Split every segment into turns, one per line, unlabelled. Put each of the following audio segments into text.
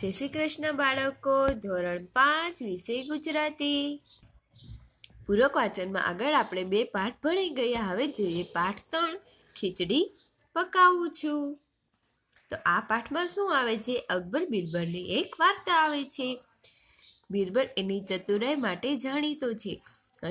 જય શ્રી કૃષ્ણ બાળકો ધોરણ પાંચ વિષય ગુજરાતી પૂરક વાંચનમાં આગળ આપણે બે પાઠ ભણી ગયા હવે જોઈએ પાઠ ત્રણ ખીચડી પકાવું છું તો આ પાઠમાં શું આવે છે અકબર બિરબલની એક વાર્તા આવે છે બિરબલ એની ચતુરાઈ માટે જાણીતો છે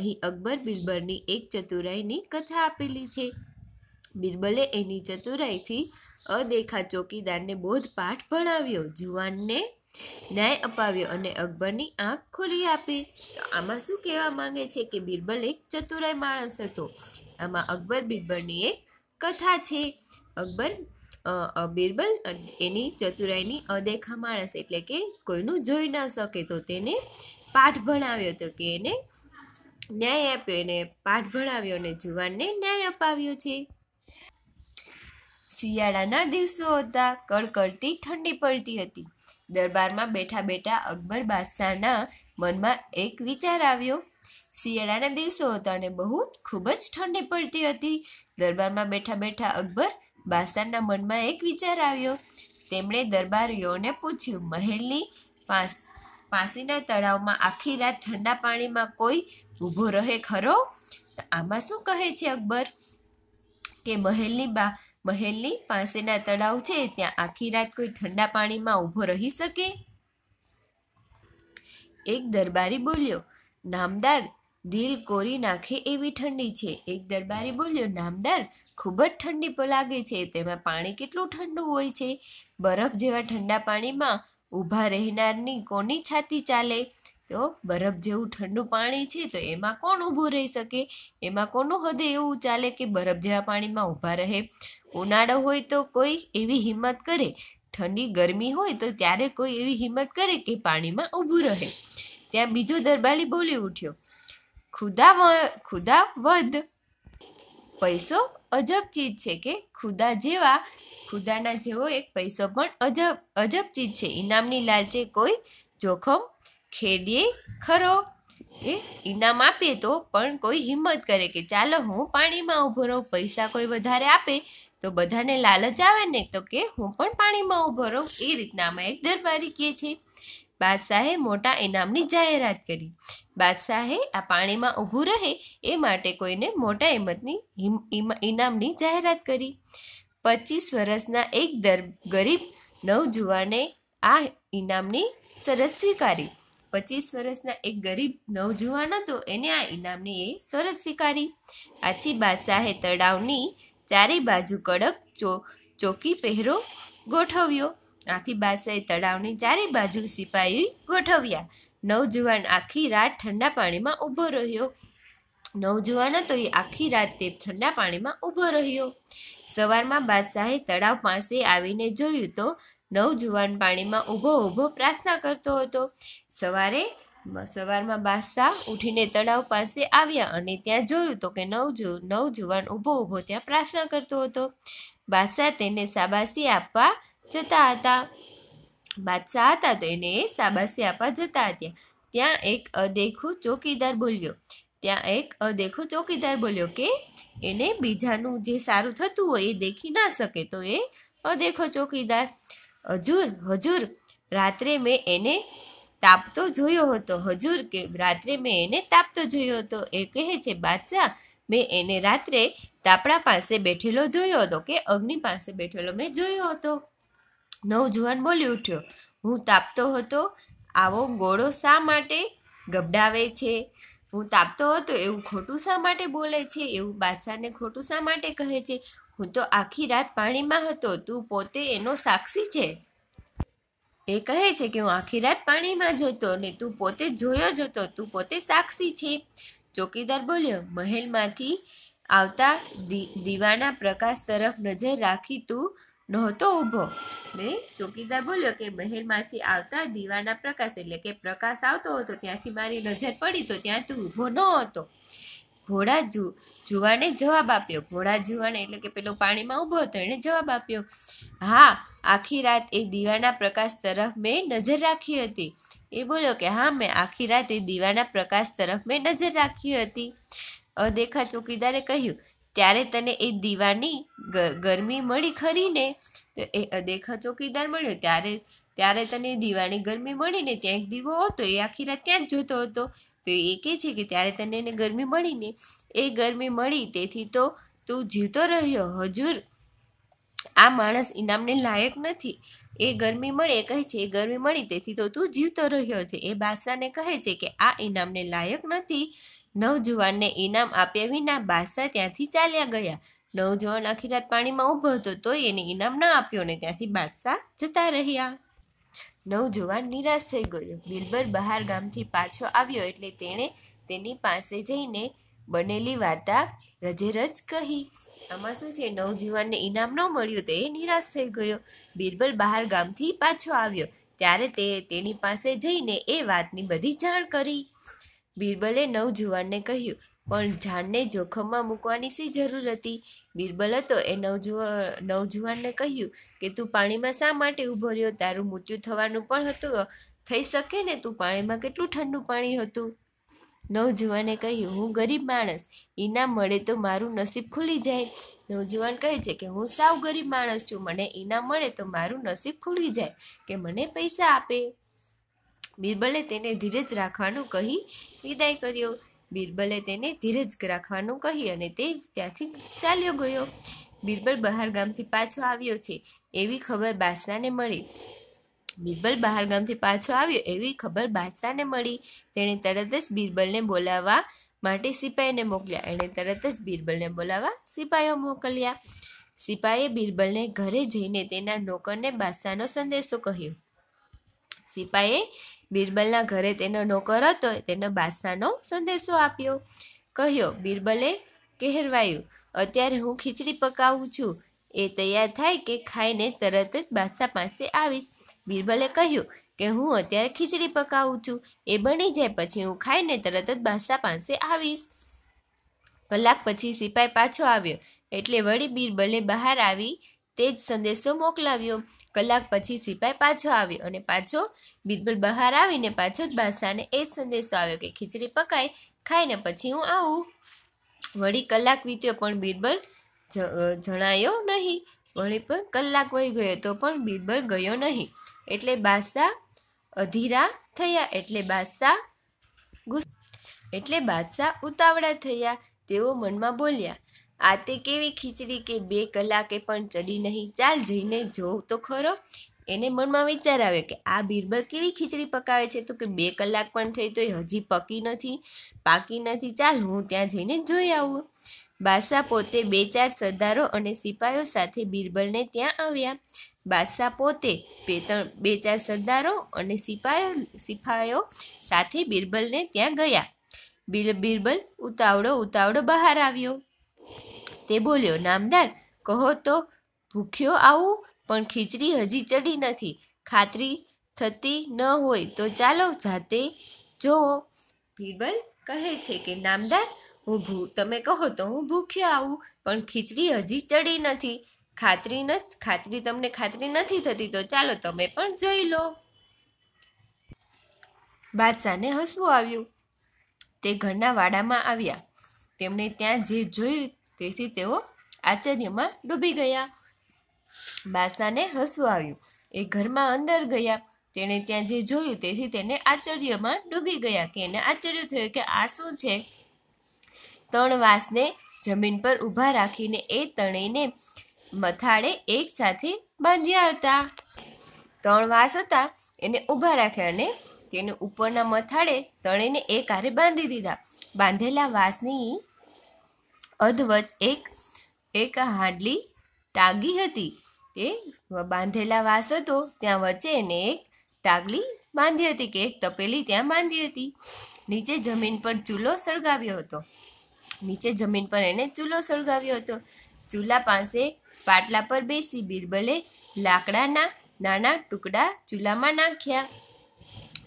અહીં અકબર બિરબલની એક ચતુરાઈની કથા આપેલી છે બિરબલે એની ચતુરાઈથી અદેખા ચોકીદારને બોધપાઠ ભણાવ્યો જુવાનને ન્યાય અપાવ્યો અને અકબરની આંખ ખોલી આપી તો આમાં શું કહેવા માંગે છે કે બિરબલ એક ચતુરાય માણસ હતો આમાં અકબર બિરબલની એક કથા છે અકબર બિરબલ એની ચતુરાઈની અદેખા માણસ એટલે કે કોઈનું જોઈ ન શકે તો તેને પાઠ ભણાવ્યો તો કે એને ન્યાય આપ્યો એને પાઠ ભણાવ્યો અને જુવાનને ન્યાય અપાવ્યો છે શિયાળાના દિવસો હતા કડકડતી ઠંડી પડતી હતી દરબારમાં બેઠા બેઠા અકબર બાદશાહના મનમાં એક વિચાર આવ્યો શિયાળાના દિવસો હતા અને બહુ ખૂબ જ ઠંડી પડતી હતી દરબારમાં બેઠા બેઠા અકબર બાદશાહના મનમાં એક વિચાર આવ્યો તેમણે દરબારીઓને પૂછ્યું મહેલની પાસ પાસીના તળાવમાં આખી રાત ઠંડા પાણીમાં કોઈ ઊભો રહે ખરો આમાં શું કહે છે અકબર કે મહેલની બા મહેલની પાસેના તળાવ છે ત્યાં આખી રાત કોઈ ઠંડા પાણીમાં ઊભો રહી શકે એક દરબારી બોલ્યો નામદાર દિલ કોરી નાખે એવી ઠંડી છે એક દરબારી બોલ્યો નામદાર ખૂબ જ ઠંડી લાગે છે તેમાં પાણી કેટલું ઠંડુ હોય છે બરફ જેવા ઠંડા પાણીમાં ઊભા રહેનારની કોની છાતી ચાલે તો બરફ જેવું ઠંડુ પાણી છે તો એમાં કોણ ઊભું રહી શકે એમાં કોનું હદે એવું ચાલે કે બરફ જેવા પાણીમાં ઊભા રહે ઉનાળો હોય તો કોઈ એવી હિંમત કરે ઠંડી ગરમી હોય તો ત્યારે કોઈ એવી હિંમત કરે કે પાણીમાં ઊભું રહે ત્યાં બીજો દરબારી બોલી ઉઠ્યો ખુદા ખુદા વધ પૈસો અજબ ચીજ છે કે ખુદા જેવા ખુદાના જેવો એક પૈસો પણ અજબ અજબ ચીજ છે ઇનામની લાલચે કોઈ જોખમ ખેડીએ ખરો એ ઇનામ આપીએ તો પણ કોઈ હિંમત કરે કે ચાલો હું પાણીમાં ઊભો રહું પૈસા કોઈ વધારે આપે તો બધાને લાલચ આવે ને તો કે હું પણ પાણીમાં ઊભો રહું એ રીતના આમાં એક દરબારી કહે છે બાદશાહે મોટા ઇનામની જાહેરાત કરી બાદશાહે આ પાણીમાં ઊભું રહે એ માટે કોઈને મોટા હિંમતની ઇનામની જાહેરાત કરી પચીસ વર્ષના એક દર ગરીબ નવજુવાને આ ઇનામની સરસ સ્વીકારી પચીસ વર્ષના એક ગરીબ નવજુવાન હતો એને આ ઇનામની એ સરસ સ્વીકારી આછી બાદશાહે તળાવની ચારે બાજુ કડક ચો ચોકી પહેરો ગોઠવ્યો આથી બાદશાહે તળાવની ચારે બાજુ સિપાહી ગોઠવ્યા નવજુવાન આખી રાત ઠંડા પાણીમાં ઊભો રહ્યો નવજુવાન હતો એ આખી રાત તે ઠંડા પાણીમાં ઊભો રહ્યો સવારમાં બાદશાહે તળાવ પાસે આવીને જોયું તો નવજુવાન પાણીમાં ઊભો ઊભો પ્રાર્થના કરતો હતો સવારે સવારમાં બાદશાહ ઉઠીને તળાવ પાસે આવ્યા અને ત્યાં જોયું તો કે નવ નવ જુવાન ઊભો ઊભો ત્યાં પ્રાર્થના કરતો હતો બાદશાહ તેને શાબાશી આપવા જતા હતા બાદશાહ હતા તો એને એ શાબાશી આપવા જતા હતા ત્યાં એક અદેખું ચોકીદાર બોલ્યો ત્યાં એક અદેખો ચોકીદાર બોલ્યો કે એને બીજાનું જે સારું થતું હોય એ દેખી ના શકે તો એ અદેખો ચોકીદાર હજુર હજુર રાત્રે મેં એને તાપતો જોયો હતો હજુર કે રાત્રે મેં એને તાપતો જોયો હતો એ કહે છે બાદશાહ મેં એને રાત્રે તાપણા પાસે બેઠેલો જોયો હતો કે અગ્નિ પાસે બેઠેલો મેં જોયો હતો નવજુવાન બોલી ઉઠ્યો હું તાપતો હતો આવો ગોળો શા માટે ગબડાવે છે હું તાપતો હતો એવું ખોટું શા માટે બોલે છે એવું બાદશાહને ખોટું શા માટે કહે છે હું તો આખી રાત પાણીમાં હતો તું પોતે એનો સાક્ષી છે એ કહે છે કે હું આખી રાત પાણીમાં જતો ને તું પોતે જોયો જ હતો તું પોતે સાક્ષી છે ચોકીદાર બોલ્યો મહેલમાંથી આવતા દીવાના પ્રકાશ તરફ નજર રાખી તું નહોતો ઊભો ને ચોકીદાર બોલ્યો કે મહેલમાંથી આવતા દીવાના પ્રકાશ એટલે કે પ્રકાશ આવતો હતો ત્યાંથી મારી નજર પડી તો ત્યાં તું ઊભો ન હતો ઘોડા જુ જુવાને જવાબ આપ્યો ઘોડા જુવાને એટલે કે પેલો પાણીમાં ઊભો હતો એણે જવાબ આપ્યો હા આખી રાત એ દીવાના પ્રકાશ તરફ મેં નજર રાખી હતી એ બોલ્યો કે હા મેં આખી રાત એ દીવાના પ્રકાશ તરફ મેં નજર રાખી હતી અદેખા ચોકીદારે કહ્યું ત્યારે તને એ દીવાની ગરમી મળી ખરી ને તો એ અદેખા ચોકીદાર મળ્યો ત્યારે ત્યારે તને દીવાની ગરમી મળી ને ત્યાં એક દીવો હતો એ આખી રાત ત્યાં જ જોતો હતો તો એ કહે છે કે ત્યારે તને એને ગરમી મળી ને એ ગરમી મળી તેથી તો તું જીવતો રહ્યો હજુર આ માણસ ઇનામને લાયક નથી એ ગરમી મળે કહે છે એ ગરમી મળી તેથી તો તું જીવતો રહ્યો છે એ બાદશાહને કહે છે કે આ ઇનામને લાયક નથી નવજુવાનને ઇનામ આપ્યા વિના બાદશાહ ત્યાંથી ચાલ્યા ગયા નવજુવાન આખી રાત પાણીમાં ઊભો હતો તો એને ઇનામ ના આપ્યો ને ત્યાંથી બાદશાહ જતા રહ્યા નવજુવાન નિરાશ થઈ ગયો બિરબર બહાર ગામથી પાછો આવ્યો એટલે તેણે તેની પાસે જઈને બનેલી વાર્તા રજેરજ કહી આમાં શું છે નવજીવનને ઇનામ ન મળ્યું તો એ નિરાશ થઈ ગયો બિરબલ બહાર ગામથી પાછો આવ્યો ત્યારે તે તેની પાસે જઈને એ વાતની બધી જાણ કરી બિરબલે નવજુવાનને કહ્યું પણ જાણને જોખમમાં મૂકવાની શી જરૂર હતી બિરબલ હતો એ નવજુવા નવજુવાનને કહ્યું કે તું પાણીમાં શા માટે ઊભો રહ્યો તારું મૃત્યુ થવાનું પણ હતું થઈ શકે ને તું પાણીમાં કેટલું ઠંડુ પાણી હતું નવજુવાને કહ્યું હું ગરીબ માણસ ઇનામ મળે તો મારું નસીબ ખુલી જાય નવજુવાન કહે છે કે હું સાવ ગરીબ માણસ છું મને ઇનામ મળે તો મારું નસીબ ખુલી જાય કે મને પૈસા આપે બિરબલે તેને ધીરજ રાખવાનું કહી વિદાય કર્યો બિરબલે તેને ધીરજ રાખવાનું કહી અને તે ત્યાંથી ચાલ્યો ગયો બિરબલ બહાર ગામથી પાછો આવ્યો છે એવી ખબર બાદશાહને મળી બિરબલ ગામથી પાછો આવ્યો એવી ખબર બાદશાહને મળી તેણે તરત જ બિરબલને બોલાવવા માટે સિપાહીને મોકલ્યા એણે તરત જ બિરબલને બોલાવવા સિપાહીઓ મોકલ્યા સિપાહીએ બિરબલને ઘરે જઈને તેના નોકરને બાદશાહનો સંદેશો કહ્યો સિપાહીએ બિરબલના ઘરે તેનો નોકર હતો તેનો બાદશાહનો સંદેશો આપ્યો કહ્યો બિરબલે કહેરવાયું અત્યારે હું ખીચડી પકાવું છું એ તૈયાર થાય કે ખાઈને તરત જ બાદશાહ પાસે આવીશ બિરબલે કહ્યું કે હું અત્યારે ખીચડી પકાવું છું એ બની જાય પછી હું ખાઈને તરત જ બાદશાહ પાસે આવીશ કલાક પછી સિપાઈ પાછો આવ્યો એટલે વળી બિરબલે બહાર આવી તે જ સંદેશો મોકલાવ્યો કલાક પછી સિપાઈ પાછો આવ્યો અને પાછો બિરબલ બહાર આવીને પાછો જ બાદશાહને એ જ સંદેશો આવ્યો કે ખીચડી પકાય ખાઈને પછી હું આવું વળી કલાક વીત્યો પણ બિરબલ જણાયો નહીં વળી પણ કલાક વહી ગયો તો પણ બીરબલ ગયો નહીં એટલે બાદશાહ અધીરા થયા એટલે બાદશાહ એટલે બાદશાહ ઉતાવળા થયા તેઓ મનમાં બોલ્યા આ તે કેવી ખીચડી કે બે કલાકે પણ ચડી નહીં ચાલ જઈને જોઉં તો ખરો એને મનમાં વિચાર આવ્યો કે આ બીરબલ કેવી ખીચડી પકાવે છે તો કે બે કલાક પણ થઈ તો એ હજી પકી નથી પાકી નથી ચાલ હું ત્યાં જઈને જોઈ આવું બાદશાહ પોતે બે ચાર સરદારો અને સિપાહીઓ સાથે બિરબલને ત્યાં આવ્યા બાદશાહ પોતે બે ત્રણ બે ચાર સરદારો અને સિપાહીઓ સિપાહીઓ સાથે બિરબલને ત્યાં ગયા બિરબલ ઉતાવળો ઉતાવળો બહાર આવ્યો તે બોલ્યો નામદાર કહો તો ભૂખ્યો આવું પણ ખીચડી હજી ચડી નથી ખાતરી થતી ન હોય તો ચાલો જાતે જોવો બિરબલ કહે છે કે નામદાર હું ભૂ તમે કહો તો હું ભૂખ્યો આવું પણ ખીચડી હજી ચડી નથી ખાતરી નથી ખાતરી તમને ખાતરી નથી થતી તો ચાલો તમે પણ જોઈ લો બાદશાહને હસવું આવ્યું તે ઘરના વાડામાં આવ્યા તેમણે ત્યાં જે જોયું તેથી તેઓ આશ્ચર્યમાં ડૂબી ગયા બાદશાહને હસવું આવ્યું એ ઘરમાં અંદર ગયા તેણે ત્યાં જે જોયું તેથી તેને આશ્ચર્યમાં ડૂબી ગયા કે એને આશ્ચર્ય થયું કે આ શું છે ત્રણ વાંસને જમીન પર ઊભા રાખીને એ ત્રણેયને મથાળે એકસાથે બાંધ્યા હતા ત્રણ વાસ હતા એને ઊભા રાખ્યા અને તેને ઉપરના મથાળે ત્રણેયને એક હારે બાંધી દીધા બાંધેલા વાસની અધવચ એક એક હાડલી ટાગી હતી તે બાંધેલા વાસ હતો ત્યાં વચ્ચે એને એક ટાગલી બાંધી હતી કે એક તપેલી ત્યાં બાંધી હતી નીચે જમીન પર ચૂલો સળગાવ્યો હતો નીચે જમીન પર એણે ચૂલો સળગાવ્યો હતો ચૂલા પાસે પાટલા પર બેસી બિરબલે લાકડાના નાના ટુકડા ચૂલામાં નાખ્યા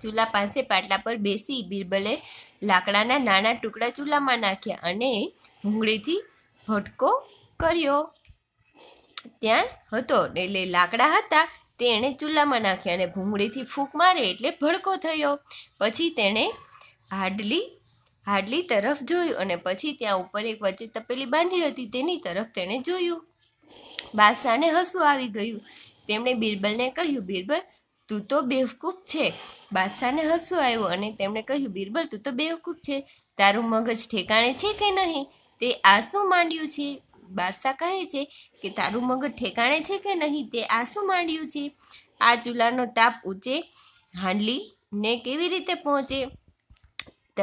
ચૂલા પાસે પાટલા પર બેસી બિરબલે લાકડાના નાના ટુકડા ચૂલામાં નાખ્યા અને ભૂંગળીથી ભટકો કર્યો ત્યાં હતો એટલે લાકડા હતા તેણે ચૂલામાં નાખ્યા અને ભૂંગળીથી ફૂંક મારે એટલે ભડકો થયો પછી તેણે હાડલી હાડલી તરફ જોયું અને પછી ત્યાં ઉપર એક વચ્ચે તપેલી બાંધી હતી તેની તરફ તેણે જોયું બાદશાહને હસવું આવી ગયું તેમણે બિરબલને કહ્યું બિરબલ તું તો બેવકૂફ છે બાદશાહને હસવું આવ્યું અને તેમણે કહ્યું બિરબલ તું તો બેવકૂફ છે તારું મગજ ઠેકાણે છે કે નહીં તે આ શું માંડ્યું છે બાદશાહ કહે છે કે તારું મગજ ઠેકાણે છે કે નહીં તે આ શું માંડ્યું છે આ ચૂલાનો તાપ ઊંચે હાંડલીને કેવી રીતે પહોંચે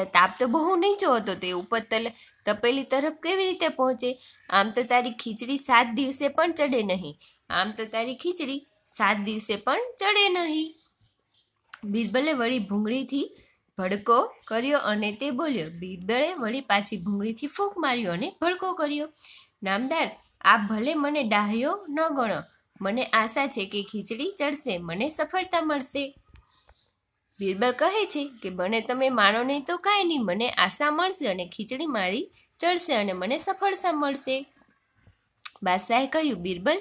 તાપ તો બહુ નીચો હતો તે ઉપર તલ તપેલી તરફ કેવી રીતે પહોંચે આમ તો તારી ખીચડી સાત દિવસે પણ ચડે નહીં આમ તો તારી ખીચડી સાત દિવસે પણ ચડે નહીં બિરબલે વળી ભૂંગળીથી ભડકો કર્યો અને તે બોલ્યો બિરબલે વળી પાછી ભૂંગળીથી ફૂંક માર્યો અને ભડકો કર્યો નામદાર આપ ભલે મને ડાહ્યો ન ગણો મને આશા છે કે ખીચડી ચડશે મને સફળતા મળશે બિરબલ કહે છે કે બને તમે માનો નહીં તો કાંઈ નહીં મને આશા મળશે અને ખીચડી મારી ચડશે અને મને સફળતા મળશે બાદશાહે કહ્યું બિરબલ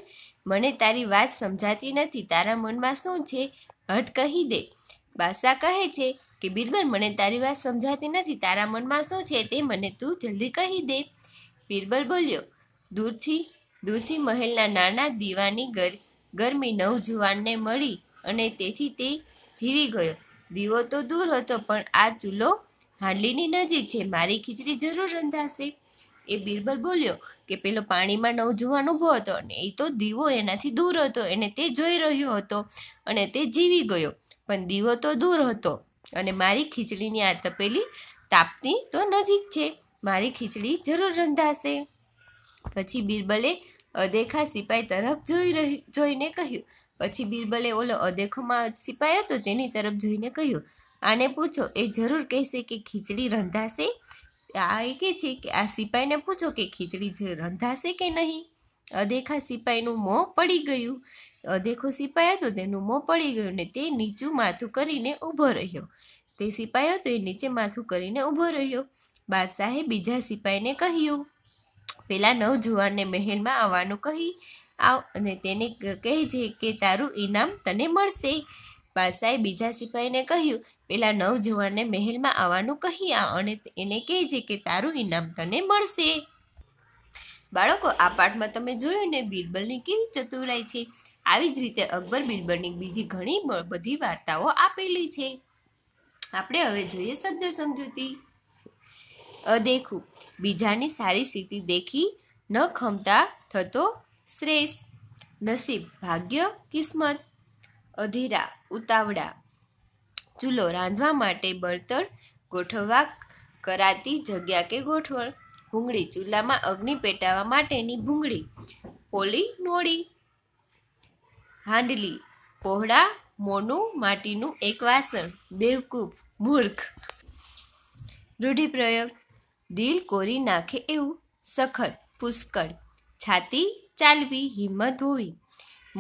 મને તારી વાત સમજાતી નથી તારા મનમાં શું છે હટ કહી દે બાદશાહ કહે છે કે બિરબલ મને તારી વાત સમજાતી નથી તારા મનમાં શું છે તે મને તું જલ્દી કહી દે બિરબલ બોલ્યો દૂરથી દૂરથી મહેલના નાના દીવાની ગર ગરમી નવજુવાનને મળી અને તેથી તે જીવી ગયો દીવો તો દૂર હતો પણ આ ચૂલો હાંડલીની નજીક છે મારી ખીચડી જરૂર રંધાશે એ બિરબલ બોલ્યો કે પેલો પાણીમાં નવજુવાન ઊભો હતો અને એ તો દીવો એનાથી દૂર હતો એને તે જોઈ રહ્યો હતો અને તે જીવી ગયો પણ દીવો તો દૂર હતો અને મારી ખીચડીની આ તપેલી તાપતી તો નજીક છે મારી ખીચડી જરૂર રંધાશે પછી બિરબલે અદેખા સિપાઈ તરફ જોઈ રહી જોઈને કહ્યું પછી બિરબલે ઓલો અદેખોમાં સિપાઈ હતો તેની તરફ જોઈને કહ્યું આને પૂછો એ જરૂર કહેશે કે ખીચડી રંધાશે આ એ કહે છે કે આ સિપાઈને પૂછો કે ખીચડી રંધાશે કે નહીં અદેખા સિપાઈનું મોં પડી ગયું અદેખો સિપાઈ હતો તેનું મોં પડી ગયું ને તે નીચું માથું કરીને ઊભો રહ્યો તે સિપાઈ હતો એ નીચે માથું કરીને ઊભો રહ્યો બાદશાહે બીજા સિપાઈને કહ્યું પેલા નવ જુવાનને મહેલમાં આવવાનું કહી આવ અને તેને કહેજે કે તારું ઇનામ તને મળશે બાદશાહે બીજા સિપાહીને કહ્યું પેલા નવ મહેલમાં આવવાનું કહી આવ અને એને કહેજે કે તારું ઇનામ તને મળશે બાળકો આ પાઠમાં તમે જોયું ને બિરબલની કેવી ચતુરાઈ છે આવી જ રીતે અકબર બિરબલની બીજી ઘણી બધી વાર્તાઓ આપેલી છે આપણે હવે જોઈએ શબ્દ સમજૂતી અદેખું બીજાની સારી સ્થિતિ દેખી ન ખમતા થતો શ્રેષ્ઠ નસીબ ભાગ્ય કિસ્મત અધીરા ઉતાવળા ચૂલો રાંધવા માટે બળતણ ગોઠવવા કરાતી જગ્યા કે ગોઠવણ ભૂંગળી ચૂલામાં અગ્નિ પેટાવા માટેની ભૂંગળી પોલી નોળી હાંડલી પહોળા મોનું માટીનું એક વાસણ બેવકૂફ મૂર્ખ રૂઢિપ્રયોગ દિલ કોરી નાખે એવું સખત પુષ્કળ છાતી ચાલવી હિંમત હોવી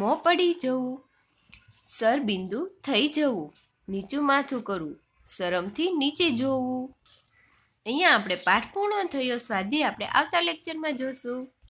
મોં પડી જવું સરબિંદુ થઈ જવું નીચું માથું કરવું શરમથી નીચે જોવું અહીંયા આપણે પાઠ પૂર્ણ થયો સ્વાધ્યાય આપણે આવતા લેક્ચરમાં જોશું